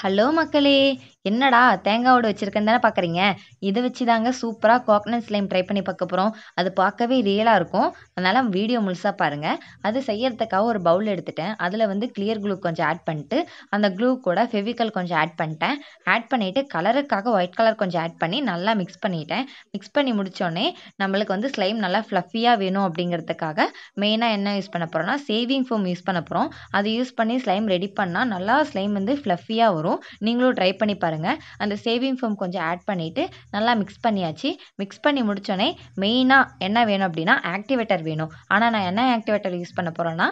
hello மக்களே என்னடா தேங்காய் ஓடு வச்சுருக்கேன்னு தானே பார்க்குறீங்க இதை வச்சு தாங்க சூப்பராக கோக்னட் ஸ்லைம் ட்ரை பண்ணி பார்க்க போகிறோம் அது பார்க்கவே ரியலாக இருக்கும் அதனால் வீடியோ முழுசாக பாருங்கள் அது செய்யறதுக்காக ஒரு பவுல் எடுத்துட்டேன் அதில் வந்து கிளியர் க்ளூ கொஞ்சம் ஆட் பண்ணிட்டு அந்த க்ளூ கூட ஃபெவிக்கல் கொஞ்சம் ஆட் பண்ணிட்டேன் ஆட் பண்ணிவிட்டு கலருக்காக ஒயிட் கலர் கொஞ்சம் ஆட் பண்ணி நல்லா மிக்ஸ் பண்ணிட்டேன் மிக்ஸ் பண்ணி முடித்தோடனே நம்மளுக்கு வந்து ஸ்லைம் நல்லா ஃப்ளஃபியாக வேணும் அப்படிங்கிறதுக்காக மெயினாக என்ன யூஸ் பண்ண போகிறோம்னா சேவிங் ஃபோம் யூஸ் பண்ண போகிறோம் அதை யூஸ் பண்ணி ஸ்லைம் ரெடி பண்ணால் நல்லா ஸ்லைம் வந்து ஃப்ளஃபியாக வரும் நீங்களும் ட்ரை பண்ணி பாருங்கள் பாருங்க அந்த சேவிங் ஃபோம் கொஞ்சம் ஆட் பண்ணிட்டு நல்லா மிக்ஸ் பண்ணியாச்சு மிக்ஸ் பண்ணி முடிச்சோன்னே மெயினாக என்ன வேணும் அப்படின்னா ஆக்டிவேட்டர் வேணும் ஆனால் நான் என்ன ஆக்டிவேட்டர் யூஸ் பண்ண போகிறேன்னா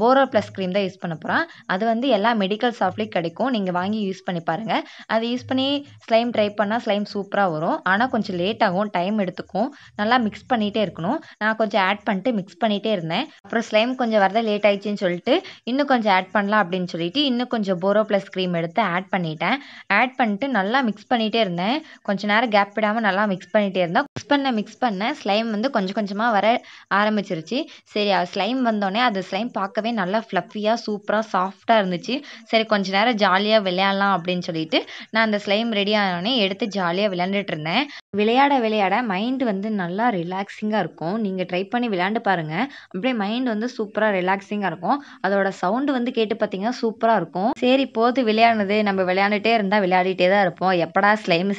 போரோ ப்ளஸ் க்ரீம் தான் யூஸ் பண்ண போகிறேன் அது வந்து எல்லா மெடிக்கல் ஷாப்லேயும் கிடைக்கும் நீங்கள் வாங்கி யூஸ் பண்ணி பாருங்கள் அது யூஸ் பண்ணி ஸ்லைம் ட்ரை பண்ணால் ஸ்லைம் சூப்பராக வரும் ஆனால் கொஞ்சம் லேட் ஆகும் டைம் எடுத்துக்கும் நல்லா மிக்ஸ் பண்ணிகிட்டே இருக்கணும் நான் கொஞ்சம் ஆட் பண்ணிட்டு மிக்ஸ் பண்ணிகிட்டே இருந்தேன் அப்புறம் ஸ்லைம் கொஞ்சம் வரத லேட் ஆயிடுச்சுன்னு சொல்லிட்டு இன்னும் கொஞ்சம் ஆட் பண்ணலாம் அப்படின்னு சொல்லிட்டு இன்னும் கொஞ்சம் போரோ ப்ளஸ் க்ரீம் எடுத்து ஆட் பண்ணிட்டேன் ஆட் பண்ணிட்டு நல்லா மிக்ஸ் பண்ணிகிட்டே இருந்தேன் கொஞ்ச நேரம் கேப் விடாமல் நல்லா மிக்ஸ் பண்ணிகிட்டே இருந்தேன் மிக்ஸ் பண்ண மிக்ஸ் பண்ண ஸ்லைம் வந்து கொஞ்சம் கொஞ்சமாக வர ஆரம்பிச்சிருச்சு சரி ஸ்லைம் வந்தோடனே அது ஸ்லைம் பார்க்கவே நல்லா ஃப்ளஃபியாக சூப்பராக சாஃப்டாக இருந்துச்சு சரி கொஞ்ச நேரம் ஜாலியாக விளையாடலாம் அப்படின்னு சொல்லிட்டு நான் அந்த ஸ்லைம் ரெடி ஆனோடனே எடுத்து ஜாலியாக விளையாண்டுட்டு இருந்தேன் விளையாட விளையாட மைண்ட் வந்து நல்லா ரிலாக்ஸிங்காக இருக்கும் நீங்கள் ட்ரை பண்ணி விளையாண்டு பாருங்கள் அப்படியே மைண்ட் வந்து சூப்பராக ரிலாக்ஸிங்காக இருக்கும் அதோட சவுண்டு வந்து கேட்டு பார்த்தீங்கன்னா சூப்பராக இருக்கும் சரி போது விளையாடுனது நம்ம விளையாண்டுட்டே இருந்தால் விளையாடிட்டே தான் இருப்போம் எப்படா ஸ்லைம்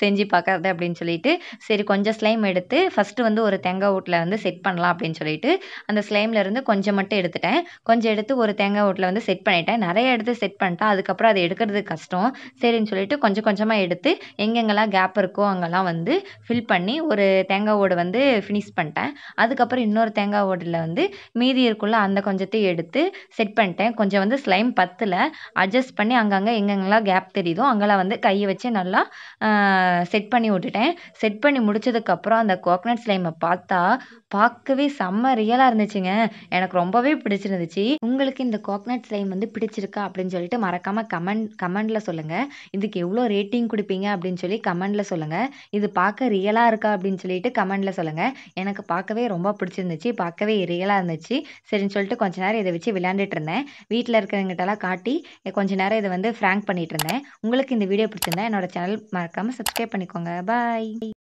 செஞ்சு பார்க்கறது அப்படின்னு சொல்லிட்டு சரி கொஞ்சம் ஸ்லைம் எடுத்து ஃபஸ்ட்டு வந்து ஒரு தேங்காய் ஓட்டில் வந்து செட் பண்ணலாம் அப்படின்னு சொல்லிட்டு அந்த ஸ்லைம்லேருந்து கொஞ்சம் மட்டும் எடுத்துட்டேன் கொஞ்சம் எடுத்து ஒரு தேங்காய் ஓட்டில் வந்து செட் பண்ணிட்டேன் நிறைய எடுத்து செட் பண்ணிட்டேன் அதுக்கப்புறம் அதை எடுக்கிறது கஷ்டம் சரின்னு சொல்லிட்டு கொஞ்சம் கொஞ்சமாக எடுத்து எங்கெங்கெல்லாம் கேப் இருக்கோ அங்கெல்லாம் வந்து ஃபில் பண்ணி ஒரு தேங்காய் ஓடு வந்து ஃபினிஷ் பண்ணிட்டேன் அதுக்கப்புறம் இன்னொரு தேங்காய் ஓடில் வந்து மீதி இருக்குள்ள அந்த கொஞ்சத்தையும் எடுத்து செட் பண்ணிட்டேன் கொஞ்சம் வந்து ஸ்லைம் பத்தில் அட்ஜஸ்ட் பண்ணி அங்கங்கே எங்கெங்கெல்லாம் கேப் தெரியுதோ அங்கெல்லாம் வந்து கையை வச்சு நல்லா செட் பண்ணி விட்டுட்டேன் செட் பண்ணி முடிச்சதுக்கப்புறம் அந்த கோக்கனட் ஸ்லைமை பார்த்தா பார்க்கவே செம்ம ரியலாக இருந்துச்சுங்க எனக்கு ரொம்பவே பிடிச்சிருந்துச்சு உங்களுக்கு இந்த கோக்னட் ஸ்லைம் வந்து பிடிச்சிருக்கா அப்படின்னு சொல்லிட்டு மறக்காமல் கமெண்ட் கமெண்டில் சொல்லுங்கள் இதுக்கு எவ்வளோ ரேட்டிங் கொடுப்பீங்க அப்படின்னு சொல்லி கமெண்டில் சொல்லுங்கள் இது பார்க்க ரியலாக இருக்கா அப்படின்னு சொல்லிட்டு கமெண்டில் சொல்லுங்கள் எனக்கு பார்க்கவே ரொம்ப பிடிச்சிருந்துச்சு பார்க்கவே ரியலாக இருந்துச்சு சரின்னு சொல்லிட்டு கொஞ்ச நேரம் இதை வச்சு விளையாண்டுட்டு இருந்தேன் வீட்டில் இருக்கிறவங்கிட்டலாம் காட்டி கொஞ்ச நேரம் இதை வந்து ஃப்ரேங்க் பண்ணிட்டு இருந்தேன் உங்களுக்கு இந்த வீடியோ பிடிச்சிருந்தேன் என்னோட சேனல் மறக்காமல் சப்ஸ்கிரைப் பண்ணிக்கோங்க பாய்